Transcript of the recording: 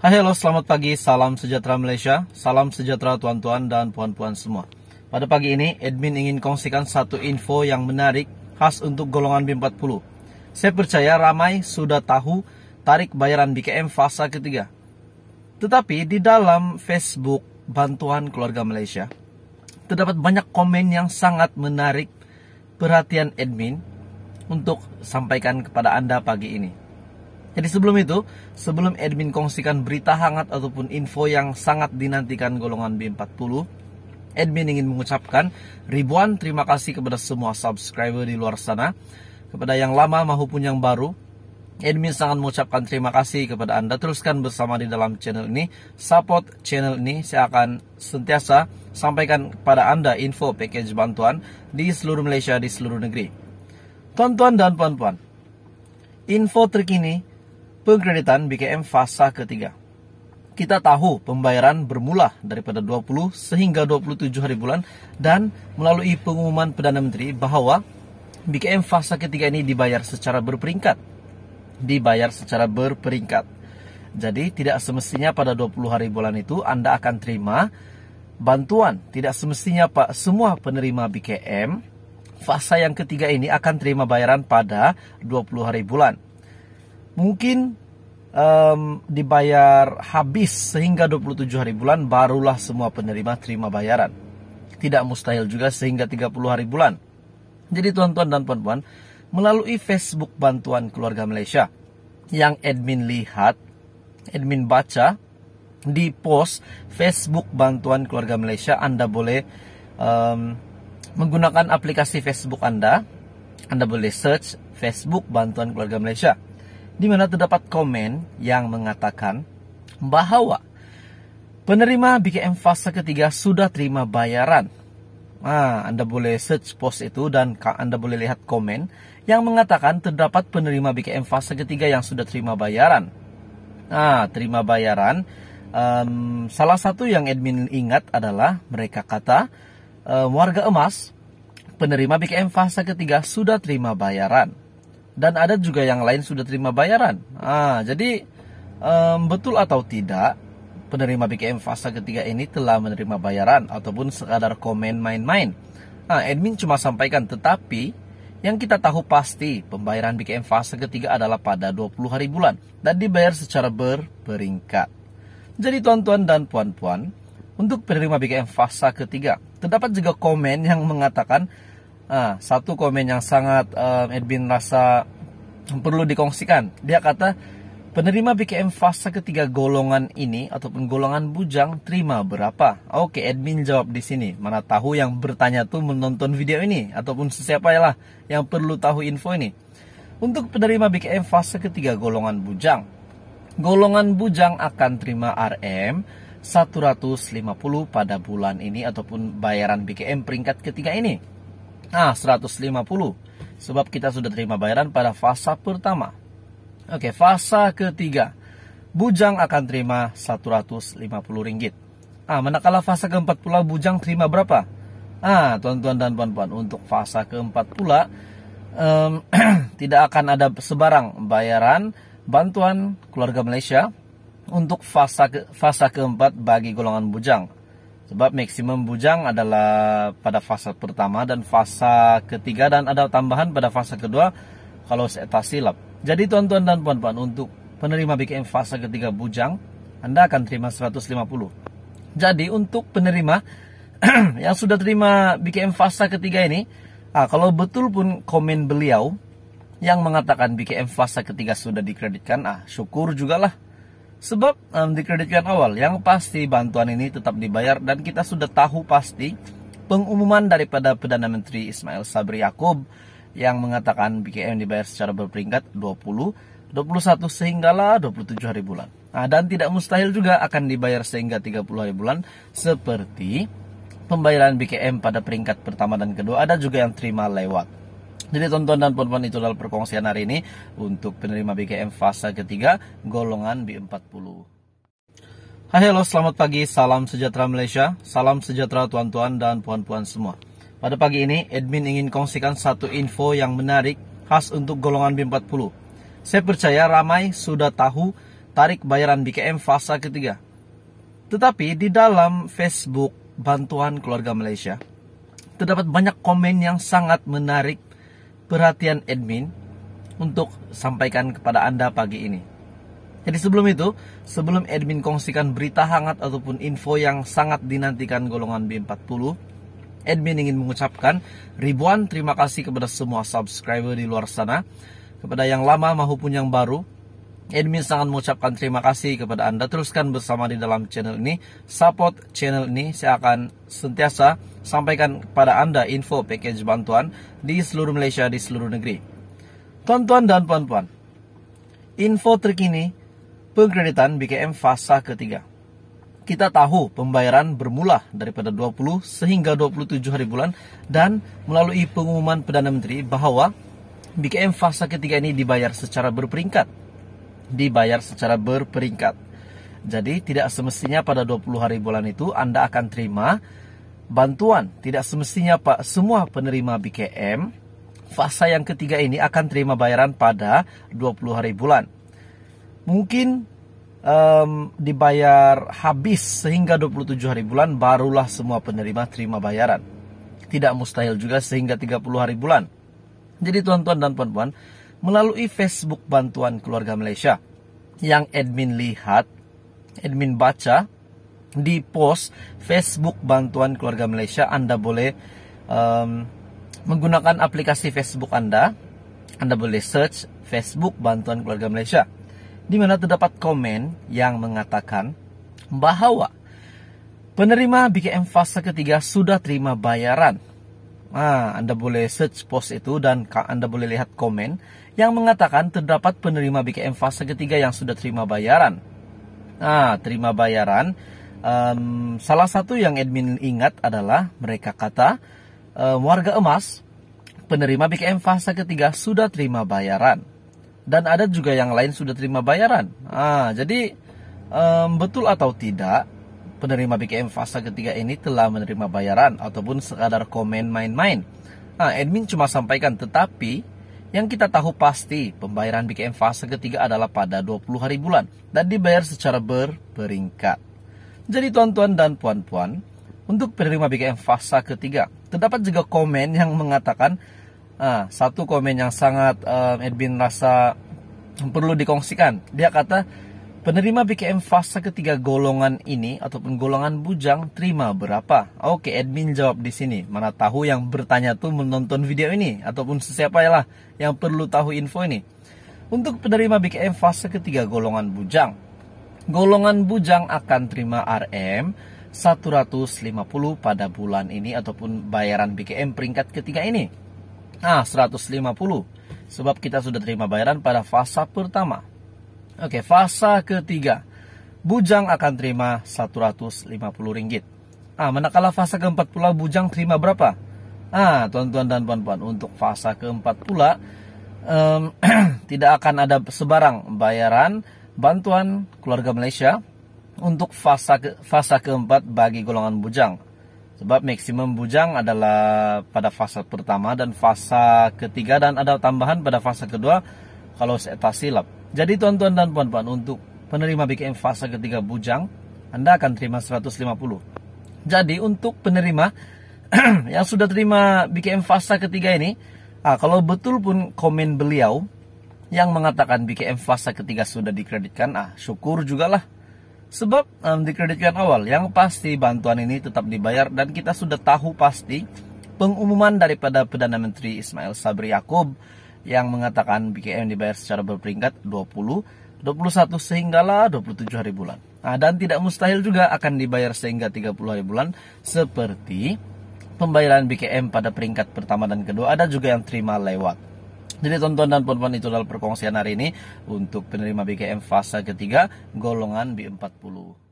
Hai halo selamat pagi, salam sejahtera Malaysia, salam sejahtera tuan-tuan dan puan-puan semua. Pada pagi ini, admin ingin kongsikan satu info yang menarik khas untuk golongan B40. Saya percaya ramai sudah tahu tarik bayaran BKM fasa ketiga. Tetapi di dalam Facebook Bantuan Keluarga Malaysia, terdapat banyak komen yang sangat menarik perhatian admin untuk sampaikan kepada Anda pagi ini. Jadi sebelum itu, sebelum admin kongsikan berita hangat ataupun info yang sangat dinantikan golongan B40, admin ingin mengucapkan ribuan terima kasih kepada semua subscriber di luar sana, kepada yang lama maupun yang baru. Admin sangat mengucapkan terima kasih kepada Anda. Teruskan bersama di dalam channel ini. Support channel ini. Saya akan sentiasa sampaikan kepada Anda info package bantuan di seluruh Malaysia, di seluruh negeri. Tuan-tuan dan puan-puan, info terkini pengkreditan BKM fasa ketiga. Kita tahu pembayaran bermula daripada 20 sehingga 27 hari bulan dan melalui pengumuman Perdana Menteri bahwa BKM fasa ketiga ini dibayar secara berperingkat. Dibayar secara berperingkat. Jadi tidak semestinya pada 20 hari bulan itu Anda akan terima bantuan. Tidak semestinya Pak semua penerima BKM fasa yang ketiga ini akan terima bayaran pada 20 hari bulan mungkin um, dibayar habis sehingga 27 hari bulan barulah semua penerima terima bayaran. Tidak mustahil juga sehingga 30 hari bulan. Jadi tuan-tuan dan puan-puan, melalui Facebook Bantuan Keluarga Malaysia yang admin lihat, admin baca di post Facebook Bantuan Keluarga Malaysia Anda boleh um, menggunakan aplikasi Facebook Anda. Anda boleh search Facebook Bantuan Keluarga Malaysia di mana terdapat komen yang mengatakan bahwa penerima BKM fase ketiga sudah terima bayaran. Nah, Anda boleh search post itu dan Anda boleh lihat komen yang mengatakan terdapat penerima BKM fase ketiga yang sudah terima bayaran. Nah, terima bayaran. Um, salah satu yang admin ingat adalah mereka kata um, warga emas penerima BKM fase ketiga sudah terima bayaran dan ada juga yang lain sudah terima bayaran. Ah, jadi um, betul atau tidak penerima BKM fase ketiga ini telah menerima bayaran ataupun sekadar komen main-main. Nah, admin cuma sampaikan tetapi yang kita tahu pasti pembayaran BKM fase ketiga adalah pada 20 hari bulan dan dibayar secara berperingkat. Jadi tuan-tuan dan puan-puan, untuk penerima BKM fase ketiga terdapat juga komen yang mengatakan Nah, satu komen yang sangat um, Edwin rasa perlu dikongsikan. Dia kata, penerima BKM fase ketiga golongan ini ataupun golongan bujang terima berapa? Oke, Edwin jawab di sini. Mana tahu yang bertanya tuh menonton video ini ataupun sesiapa ya lah yang perlu tahu info ini. Untuk penerima BKM fase ketiga golongan bujang, golongan bujang akan terima RM 150 pada bulan ini ataupun bayaran BKM peringkat ketiga ini. Nah, 150. Sebab kita sudah terima bayaran pada fase pertama. Oke, fase ketiga. Bujang akan terima 150 ringgit. Ah, manakala fase keempat pula Bujang terima berapa? Ah, tuan-tuan dan puan-puan, untuk fase keempat pula um, tidak akan ada sebarang bayaran bantuan keluarga Malaysia untuk fase ke, fase keempat bagi golongan Bujang. Sebab maksimum bujang adalah pada fase pertama dan fase ketiga dan ada tambahan pada fase kedua kalau seta silap. Jadi tuan-tuan dan puan-puan untuk penerima BKM fase ketiga bujang Anda akan terima 150. Jadi untuk penerima yang sudah terima BKM fase ketiga ini ah, kalau betul pun komen beliau yang mengatakan BKM fase ketiga sudah dikreditkan ah syukur juga lah Sebab um, dikreditkan awal, yang pasti bantuan ini tetap dibayar dan kita sudah tahu pasti pengumuman daripada Perdana Menteri Ismail Sabri Yaakob yang mengatakan BKM dibayar secara berperingkat 20, 21 sehinggalah 27 hari bulan. Nah, dan tidak mustahil juga akan dibayar sehingga 30 hari bulan seperti pembayaran BKM pada peringkat pertama dan kedua ada juga yang terima lewat jadi tonton dan itu itulah perkongsian hari ini untuk penerima BKM fase ketiga golongan B40. Hai halo selamat pagi, salam sejahtera Malaysia, salam sejahtera tuan-tuan dan puan-puan semua. Pada pagi ini admin ingin kongsikan satu info yang menarik khas untuk golongan B40. Saya percaya ramai sudah tahu tarik bayaran BKM fase ketiga. Tetapi di dalam Facebook Bantuan Keluarga Malaysia terdapat banyak komen yang sangat menarik perhatian admin untuk sampaikan kepada Anda pagi ini. Jadi sebelum itu, sebelum admin kongsikan berita hangat ataupun info yang sangat dinantikan golongan B40, admin ingin mengucapkan ribuan terima kasih kepada semua subscriber di luar sana, kepada yang lama maupun yang baru, Admin sangat mengucapkan terima kasih kepada Anda. Teruskan bersama di dalam channel ini. Support channel ini. Saya akan sentiasa sampaikan kepada Anda info package bantuan di seluruh Malaysia, di seluruh negeri. Tuan-tuan dan puan-puan, info terkini pengkreditan BKM fasa ketiga. Kita tahu pembayaran bermula daripada 20 sehingga 27 hari bulan dan melalui pengumuman Perdana Menteri bahwa BKM fasa ketiga ini dibayar secara berperingkat dibayar secara berperingkat. Jadi tidak semestinya pada 20 hari bulan itu Anda akan terima bantuan. Tidak semestinya Pak semua penerima BKM fase yang ketiga ini akan terima bayaran pada 20 hari bulan. Mungkin um, dibayar habis sehingga 27 hari bulan barulah semua penerima terima bayaran. Tidak mustahil juga sehingga 30 hari bulan. Jadi tuan-tuan dan puan-puan, melalui Facebook Bantuan Keluarga Malaysia. Yang admin lihat, admin baca di post Facebook Bantuan Keluarga Malaysia Anda boleh um, menggunakan aplikasi Facebook Anda. Anda boleh search Facebook Bantuan Keluarga Malaysia di mana terdapat komen yang mengatakan bahwa penerima BKM fase ketiga sudah terima bayaran Nah, Anda boleh search post itu dan Anda boleh lihat komen yang mengatakan terdapat penerima BKM fase ketiga yang sudah terima bayaran. Nah, terima bayaran. Um, salah satu yang admin ingat adalah mereka kata um, warga emas penerima BKM fase ketiga sudah terima bayaran dan ada juga yang lain sudah terima bayaran. Ah, jadi um, betul atau tidak penerima BKM fase ketiga ini telah menerima bayaran ataupun sekadar komen main-main. Nah, admin cuma sampaikan, tetapi yang kita tahu pasti pembayaran BKM fase ketiga adalah pada 20 hari bulan dan dibayar secara berperingkat. Jadi tuan-tuan dan puan-puan, untuk penerima BKM fase ketiga, terdapat juga komen yang mengatakan ah, satu komen yang sangat um, admin rasa perlu dikongsikan. Dia kata Penerima BKM fase ketiga golongan ini ataupun golongan bujang terima berapa? Oke, admin jawab di sini. Mana tahu yang bertanya tuh menonton video ini ataupun sesiapa lah yang perlu tahu info ini. Untuk penerima BKM fase ketiga golongan bujang, golongan bujang akan terima RM 150 pada bulan ini ataupun bayaran BKM peringkat ketiga ini. Nah, 150 sebab kita sudah terima bayaran pada fase pertama. Oke, fase ketiga. Bujang akan terima 150 ringgit. Ah, manakala fase keempat pula bujang terima berapa? Ah, tuan-tuan dan puan-puan, untuk fase keempat pula um, tidak akan ada sebarang bayaran bantuan keluarga Malaysia untuk fase ke, fase keempat bagi golongan bujang. Sebab maksimum bujang adalah pada fase pertama dan fase ketiga dan ada tambahan pada fase kedua kalau saya tak silap. Jadi tuan-tuan dan puan-puan untuk penerima BKM fase ketiga bujang Anda akan terima 150 Jadi untuk penerima yang sudah terima BKM fase ketiga ini ah, Kalau betul pun komen beliau yang mengatakan BKM fase ketiga sudah dikreditkan ah syukur juga lah Sebab um, dikreditkan awal yang pasti bantuan ini tetap dibayar dan kita sudah tahu pasti pengumuman daripada Perdana Menteri Ismail Sabri Yaakob yang mengatakan BKM dibayar secara berperingkat 20, 21 sehinggalah 27 hari bulan. Nah, dan tidak mustahil juga akan dibayar sehingga 30 hari bulan seperti pembayaran BKM pada peringkat pertama dan kedua ada juga yang terima lewat. Jadi tonton dan puan itu adalah perkongsian hari ini untuk penerima BKM fase ketiga golongan B40.